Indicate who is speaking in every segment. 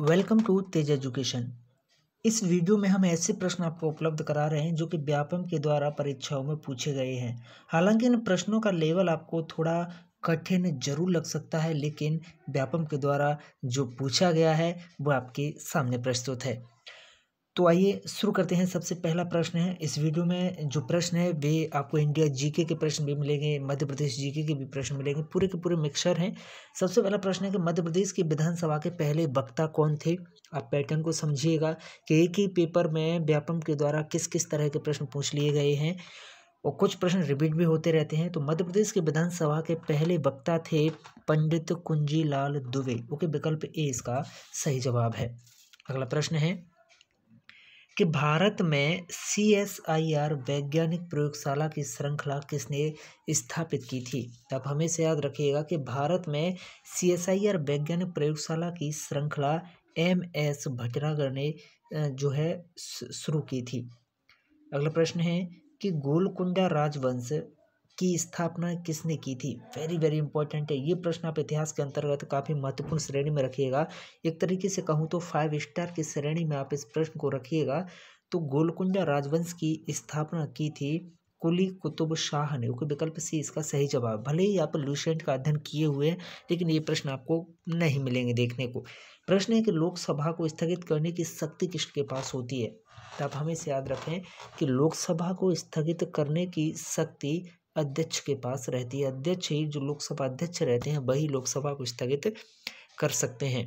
Speaker 1: welcome to Tej education इस वीडियो में हम ऐसे प्रश्न आपको उपलब्ध करा रहे हैं जो कि व्यापम के द्वारा परीक्षाओं में पूछे गए हैं हालांकि इन प्रश्नों का लेवल आपको थोड़ा कठिन जरूर लग सकता है लेकिन व्यापम के द्वारा जो पूछा गया है वो आपके सामने प्रस्तुत है तो आइए शुरू करते हैं सबसे पहला प्रश्न है इस वीडियो में जो प्रश्न है वे आपको इंडिया जीके के प्रश्न भी मिलेंगे मध्य प्रदेश जीके के भी प्रश्न मिलेंगे पूरे के पूरे मिक्सर हैं सबसे पहला प्रश्न है कि मध्य प्रदेश की विधानसभा के पहले वक्ता कौन थे आप पैटर्न को समझिएगा कि एक ही पेपर में व्यापम के द्वारा किस किस तरह के प्रश्न पूछ लिए गए हैं और कुछ प्रश्न रिपीट भी होते रहते हैं तो मध्य प्रदेश के विधानसभा के पहले वक्ता थे पंडित कुंजीलाल दुबे ओके विकल्प ए इसका सही जवाब है अगला प्रश्न है कि भारत में सी एस आई आर वैज्ञानिक प्रयोगशाला की श्रृंखला किसने स्थापित की थी आप हमेशा याद रखिएगा कि भारत में सी एस आई आर वैज्ञानिक प्रयोगशाला की श्रृंखला एम एस भटनागर ने जो है शुरू की थी अगला प्रश्न है कि गोलकुंडा राजवंश की स्थापना किसने की थी वेरी वेरी इंपॉर्टेंट है ये प्रश्न आप इतिहास के अंतर्गत काफ़ी महत्वपूर्ण श्रेणी में रखिएगा एक तरीके से कहूँ तो फाइव स्टार की श्रेणी में आप इस प्रश्न को रखिएगा तो गोलकुंडा राजवंश की स्थापना की थी कुली कुतुब शाह ने ओके विकल्प सी इसका सही जवाब भले ही आप लूसेंट का अध्ययन किए हुए हैं लेकिन ये प्रश्न आपको नहीं मिलेंगे देखने को प्रश्न है कि लोकसभा को स्थगित करने की शक्ति किसके पास होती है तब तो आप हमेशा याद रखें कि लोकसभा को स्थगित करने की शक्ति अध्यक्ष के पास रहती है अध्यक्ष ही जो लोकसभा अध्यक्ष रहते हैं वही लोकसभा को स्थगित कर सकते हैं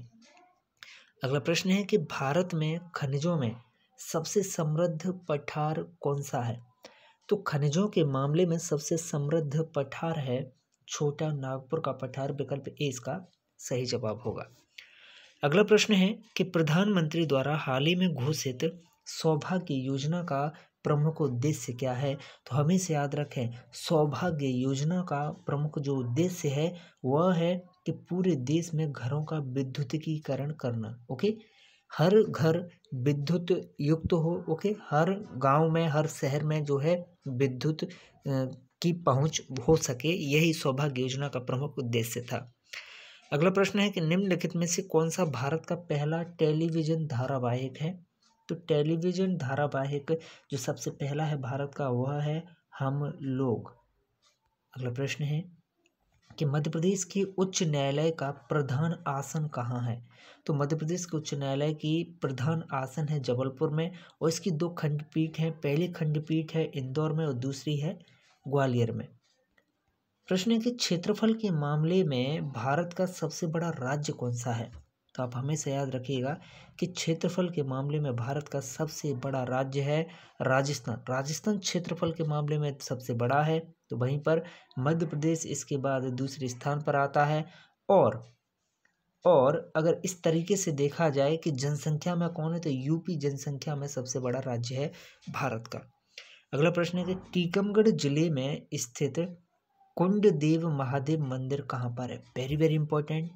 Speaker 1: अगला प्रश्न है कि भारत में खनिजों में सबसे समृद्ध पठार कौन सा है तो खनिजों के मामले में सबसे समृद्ध पठार है छोटा नागपुर का पठार विकल्प ए इसका सही जवाब होगा अगला प्रश्न है कि प्रधानमंत्री द्वारा हाल ही में घोषित सौभाग्य योजना का प्रमुख उद्देश्य क्या है तो हमें से याद रखें सौभाग्य योजना का प्रमुख जो उद्देश्य है वह है कि पूरे देश में घरों का विद्युतीकरण करना ओके हर घर विद्युत युक्त हो ओके हर गांव में हर शहर में जो है विद्युत की पहुंच हो सके यही सौभाग्य योजना का प्रमुख उद्देश्य था अगला प्रश्न है कि निम्नलिखित में से कौन सा भारत का पहला टेलीविजन धारावाहिक है तो टेलीविज़न धारावाहिक जो सबसे पहला है भारत का वह है हम लोग अगला प्रश्न है कि मध्य प्रदेश के उच्च न्यायालय का प्रधान आसन कहाँ है तो मध्य प्रदेश के उच्च न्यायालय की प्रधान आसन है जबलपुर में और इसकी दो खंडपीठ हैं पहली खंडपीठ है इंदौर में और दूसरी है ग्वालियर में प्रश्न है कि क्षेत्रफल के मामले में भारत का सबसे बड़ा राज्य कौन सा है तो आप हमेशा याद रखिएगा कि क्षेत्रफल के मामले में भारत का सबसे बड़ा राज्य है राजस्थान राजस्थान क्षेत्रफल के मामले में सबसे बड़ा है तो वहीं पर मध्य प्रदेश इसके बाद दूसरे स्थान पर आता है और और अगर इस तरीके से देखा जाए कि जनसंख्या में कौन है तो यूपी जनसंख्या में सबसे बड़ा राज्य है भारत का अगला प्रश्न है कि टीकमगढ़ जिले में स्थित कुंड देव महादेव मंदिर कहाँ पर है वेरी वेरी इंपॉर्टेंट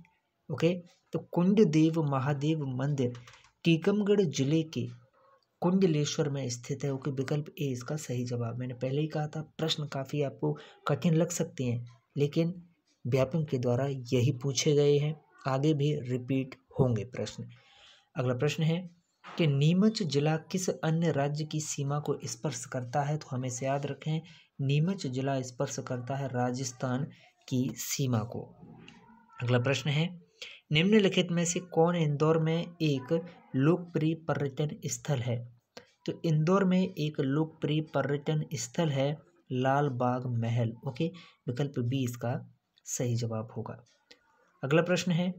Speaker 1: ओके तो कुंड देव महादेव मंदिर टीकमगढ़ जिले के कुंडलेश्वर में स्थित है ओके विकल्प ए इसका सही जवाब मैंने पहले ही कहा था प्रश्न काफ़ी आपको कठिन लग सकते हैं लेकिन व्यापम के द्वारा यही पूछे गए हैं आगे भी रिपीट होंगे प्रश्न अगला प्रश्न है कि नीमच जिला किस अन्य राज्य की सीमा को स्पर्श करता है तो हमें से याद रखें नीमच जिला स्पर्श करता है राजस्थान की सीमा को अगला प्रश्न है निम्नलिखित में से कौन इंदौर में एक लोकप्रिय पर्यटन स्थल है तो इंदौर में एक लोकप्रिय पर्यटन स्थल है लाल बाग महल ओके विकल्प बी इसका सही जवाब होगा अगला प्रश्न है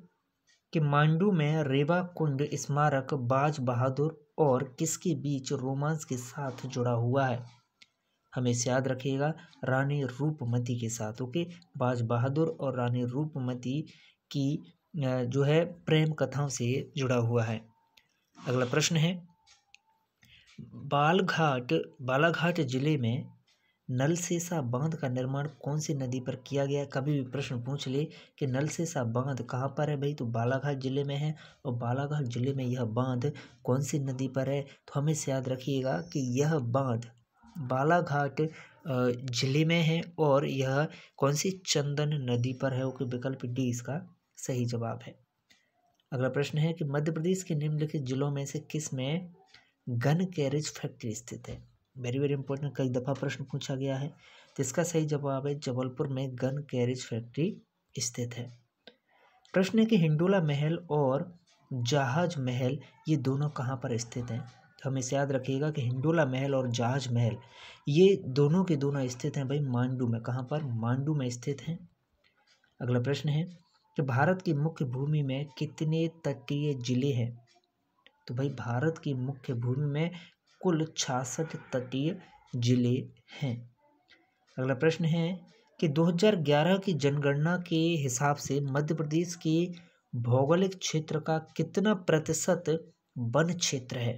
Speaker 1: कि मांडू में रेवा कुंड स्मारक बाज बहादुर और किसके बीच रोमांस के साथ जुड़ा हुआ है हमेशा याद रखिएगा रानी रूपमती के साथ ओके बाज बहादुर और रानी रूपमती की जो है प्रेम कथाओं से जुड़ा हुआ है अगला प्रश्न है बालघाट बालाघाट जिले में नलसेसा बांध का निर्माण कौन सी नदी पर किया गया कभी भी प्रश्न पूछ ले कि नलसेसा बांध कहाँ पर है भाई तो बालाघाट जिले में है और बालाघाट जिले में यह बांध कौन सी नदी पर है तो हमें याद रखिएगा कि यह बांध बालाघाट जिले में है और यह कौन सी चंदन नदी पर है ओके विकल्प डी इसका सही जवाब है अगला प्रश्न है कि मध्य प्रदेश के निम्नलिखित जिलों में से किस में गन कैरेज फैक्ट्री स्थित है वेरी वेरी इंपॉर्टेंट कई दफ़ा प्रश्न पूछा गया है तो इसका सही जवाब है जबलपुर में गन कैरेज फैक्ट्री स्थित है प्रश्न है कि हिंडोला महल और जहाज महल ये दोनों कहाँ पर स्थित हैं तो हम इसे याद रखिएगा कि हिंडोला महल और जहाज महल ये दोनों के दोनों स्थित हैं भाई मांडू में कहाँ पर मांडू में स्थित हैं अगला प्रश्न है कि भारत की मुख्य भूमि में कितने तटीय जिले हैं तो भाई भारत की मुख्य भूमि में कुल छियासठ तटीय जिले हैं अगला प्रश्न है कि 2011 की जनगणना के हिसाब से मध्य प्रदेश के भौगोलिक क्षेत्र का कितना प्रतिशत वन क्षेत्र है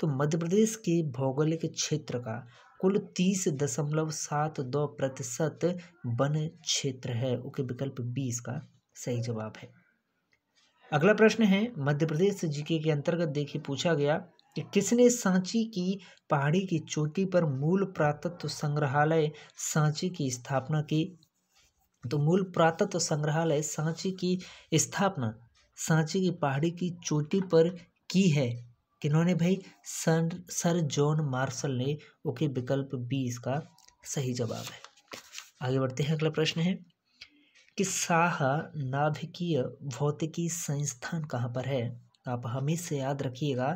Speaker 1: तो मध्य प्रदेश के भौगोलिक क्षेत्र का कुल तीस दशमलव सात दो प्रतिशत वन क्षेत्र है ओके विकल्प बीस का सही जवाब है अगला प्रश्न है मध्य प्रदेश जीके के अंतर्गत देखिए पूछा गया कि किसने सांची की पहाड़ी की चोटी पर मूल पुरातत्व संग्रहालय सांची की स्थापना की तो मूल पुरातत्व संग्रहालय सांची की स्थापना सांची की पहाड़ी की चोटी पर की है किन्होंने भाई सर सर जॉन मार्शल ने ओके विकल्प बी इसका सही जवाब है आगे बढ़ते हैं अगला प्रश्न है कि शाह नाभिकीय भौतिकी संस्थान कहाँ पर है आप हमेशा याद रखिएगा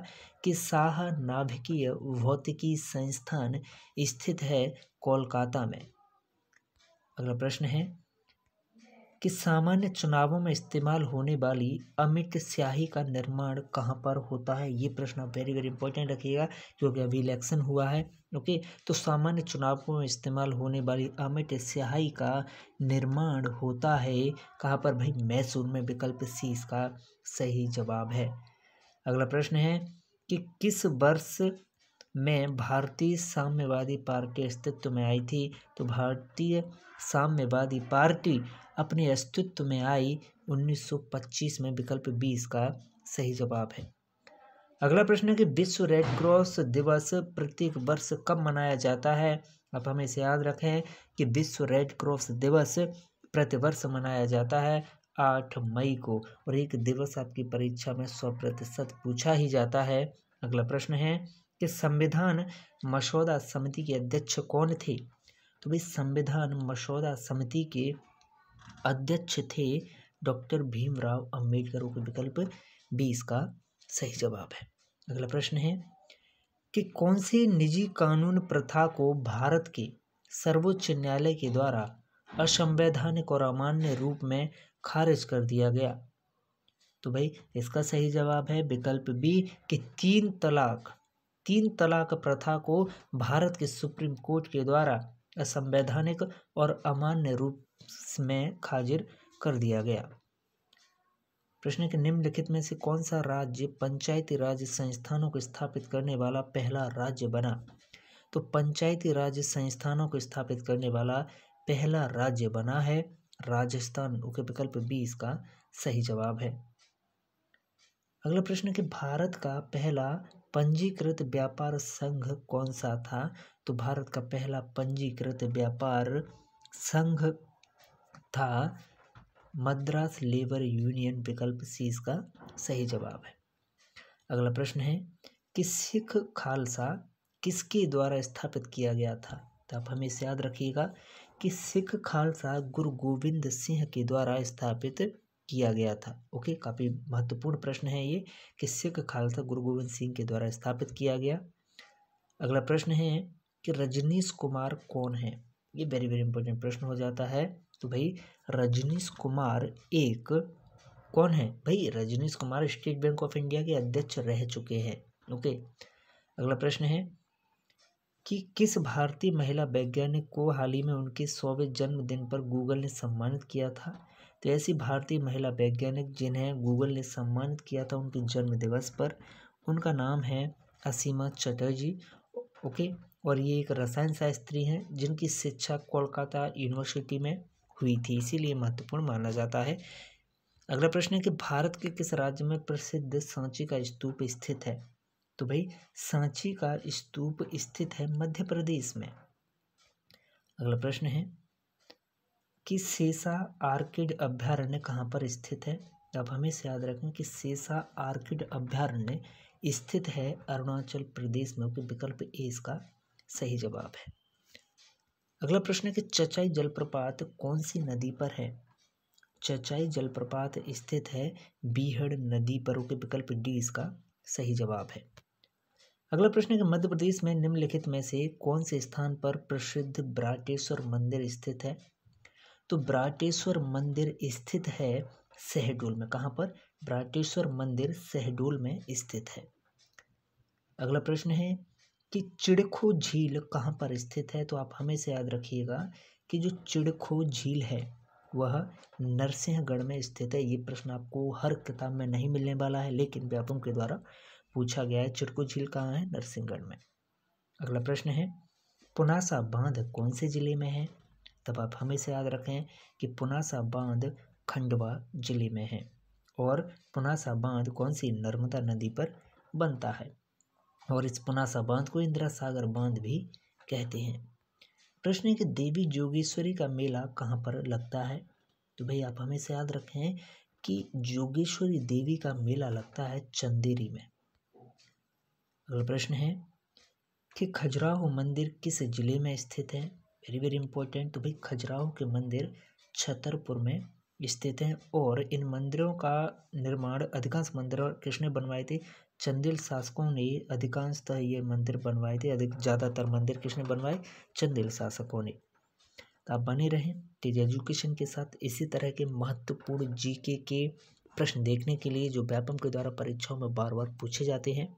Speaker 1: कि शाह नाभिकीय भौतिकी संस्थान स्थित है कोलकाता में अगला प्रश्न है कि सामान्य चुनावों में इस्तेमाल होने वाली अमिट स्याही का निर्माण कहाँ पर होता है ये प्रश्न आप वेरी वेरी इंपॉर्टेंट रखिएगा क्योंकि अभी इलेक्शन हुआ है ओके तो सामान्य चुनावों में इस्तेमाल होने वाली अमिट स्याही का निर्माण होता है कहाँ पर भाई मैसूर में विकल्प सी इसका सही जवाब है अगला प्रश्न है कि किस वर्ष में भारतीय साम्यवादी पार्टी अस्तित्व में आई थी तो भारतीय साम्यवादी पार्टी अपने अस्तित्व में आई 1925 में विकल्प बी इसका सही जवाब है अगला प्रश्न है कि विश्व रेड क्रॉस दिवस प्रत्येक वर्ष कब मनाया जाता है अब हमें इसे याद रखें कि विश्व रेड क्रॉस दिवस प्रतिवर्ष मनाया जाता है आठ मई को और एक दिवस आपकी परीक्षा में सौ प्रतिशत पूछा ही जाता है अगला प्रश्न है कि संविधान मसौदा समिति के अध्यक्ष कौन थे तो भाई संविधान मसौदा समिति के अध्यक्ष थे डॉक्टर भीमराव अंबेडकर के विकल्प बी इसका सही जवाब है अगला प्रश्न है कि कौन से निजी कानून प्रथा को भारत के सर्वोच्च न्यायालय के द्वारा असंवैधानिक और अमान्य रूप में खारिज कर दिया गया तो भाई इसका सही जवाब है विकल्प बी कि तीन तलाक तीन तलाक प्रथा को भारत के सुप्रीम कोर्ट के द्वारा असंवैधानिक और अमान्य रूप में खाजिर कर दिया गया प्रश्न के निम्नलिखित में से कौन सा राज्य पंचायती राज संस्थानों को स्थापित करने वाला पहला राज्य बना तो पंचायती राज संस्थानों को स्थापित करने वाला पहला राज्य बना है राजस्थान ओके विकल्प बी इसका सही जवाब है अगला प्रश्न कि भारत का पहला पंजीकृत व्यापार संघ कौन सा था तो भारत का पहला पंजीकृत व्यापार संघ था मद्रास लेबर यूनियन विकल्प सी इसका सही जवाब है अगला प्रश्न है कि सिख खालसा किसके द्वारा स्थापित किया गया था तो आप हमेशा याद रखिएगा कि सिख खालसा गुरु गोविंद सिंह के द्वारा स्थापित किया गया था ओके काफ़ी महत्वपूर्ण प्रश्न है ये कि सिख खालसा गुरु गोविंद सिंह के द्वारा स्थापित किया गया अगला प्रश्न है कि रजनीश कुमार कौन है ये वेरी वेरी इंपॉर्टेंट प्रश्न हो जाता है तो भाई रजनीश कुमार एक कौन है भाई Rajneesh Kumar State Bank of India के अध्यक्ष रह चुके हैं ओके अगला प्रश्न है कि किस भारतीय महिला वैज्ञानिक को हाल ही में उनके सौवें जन्मदिन पर गूगल ने सम्मानित किया था तो ऐसी भारतीय महिला वैज्ञानिक जिन्हें गूगल ने सम्मानित किया था उनके जन्म दिवस पर उनका नाम है असीमा चटर्जी ओके और ये एक रसायन शास्त्री हैं जिनकी शिक्षा कोलकाता यूनिवर्सिटी में हुई थी इसीलिए महत्वपूर्ण माना जाता है अगला प्रश्न है कि भारत के किस राज्य में प्रसिद्ध सांची का स्तूप स्थित है तो भाई सांची का स्तूप स्थित है मध्य प्रदेश में अगला प्रश्न है कि सेसा आर्किड अभ्यारण्य कहाँ पर स्थित है अब हमें से याद रखें कि सेसा आर्किड अभ्यारण्य स्थित है अरुणाचल प्रदेश में कि विकल्प ए इसका सही जवाब है अगला प्रश्न है कि चचाई जलप्रपात कौन सी नदी पर है चचाई जलप्रपात स्थित है बीहड़ नदी पर के विकल्प डी इसका सही जवाब है अगला प्रश्न है कि मध्य प्रदेश में निम्नलिखित में से कौन से स्थान पर प्रसिद्ध ब्राटेश्वर मंदिर स्थित है तो ब्राटेश्वर मंदिर स्थित है शहडोल में कहाँ पर ब्राटेश्वर मंदिर शहडोल में स्थित है अगला प्रश्न है कि चिड़खो झील कहाँ पर स्थित है तो आप हमेशा याद रखिएगा कि जो चिड़खो झील है वह नरसिंहगढ़ में स्थित है ये प्रश्न आपको हर किताब में नहीं मिलने वाला है लेकिन व्यापम के द्वारा पूछा गया है चिड़को झील कहाँ है नरसिंहगढ़ में अगला प्रश्न है पुनासा बांध कौन से जिले में है तब आप हमेशा याद रखें कि पुनासा बांध खंडवा जिले में है और पुनासा बांध कौन सी नर्मदा नदी पर बनता है और इस पुनासा बांध को इंदिरा सागर बांध भी कहते हैं प्रश्न है कि देवी जोगेश्वरी का मेला कहाँ पर लगता है तो भाई आप हमेशा याद रखें कि जोगेश्वरी देवी का मेला लगता है चंदेरी में अगला प्रश्न है कि खजुराहो मंदिर किस जिले में स्थित है वेरी वेरी इंपॉर्टेंट तो भाई खजुराहो के मंदिर छतरपुर में स्थित हैं और इन मंदिरों का निर्माण अधिकांश मंदिर किसने बनवाए थे चंदेल शासकों ने अधिकांशतः तो ये मंदिर बनवाए थे अधिक ज़्यादातर मंदिर किसने बनवाए चंदेल शासकों ने तो आप बने रहें टीज एजुकेशन के साथ इसी तरह के महत्वपूर्ण जीके के प्रश्न देखने के लिए जो व्यापम के द्वारा परीक्षाओं में बार बार पूछे जाते हैं